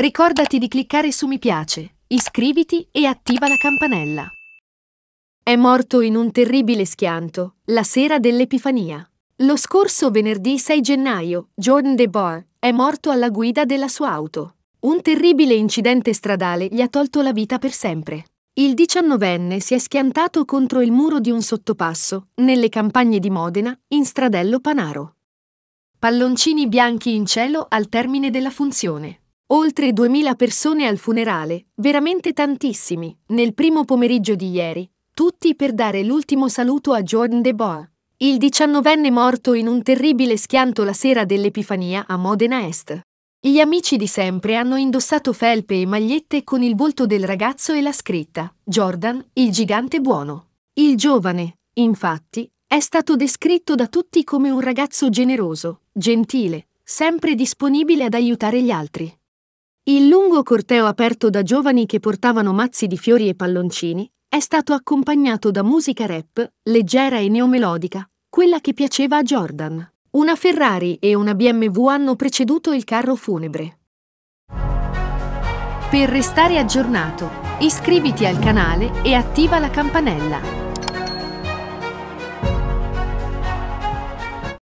Ricordati di cliccare su mi piace, iscriviti e attiva la campanella. È morto in un terribile schianto, la sera dell'Epifania. Lo scorso venerdì 6 gennaio, Jordan DeBar è morto alla guida della sua auto. Un terribile incidente stradale gli ha tolto la vita per sempre. Il diciannovenne si è schiantato contro il muro di un sottopasso, nelle campagne di Modena, in stradello Panaro. Palloncini bianchi in cielo al termine della funzione. Oltre 2000 persone al funerale, veramente tantissimi, nel primo pomeriggio di ieri, tutti per dare l'ultimo saluto a Jordan De Boa, il diciannovenne morto in un terribile schianto la sera dell'Epifania a Modena Est. Gli amici di sempre hanno indossato felpe e magliette con il volto del ragazzo e la scritta Jordan, il gigante buono. Il giovane, infatti, è stato descritto da tutti come un ragazzo generoso, gentile, sempre disponibile ad aiutare gli altri. Il lungo corteo aperto da giovani che portavano mazzi di fiori e palloncini è stato accompagnato da musica rap leggera e neomelodica, quella che piaceva a Jordan. Una Ferrari e una BMW hanno preceduto il carro funebre. Per restare aggiornato, iscriviti al canale e attiva la campanella.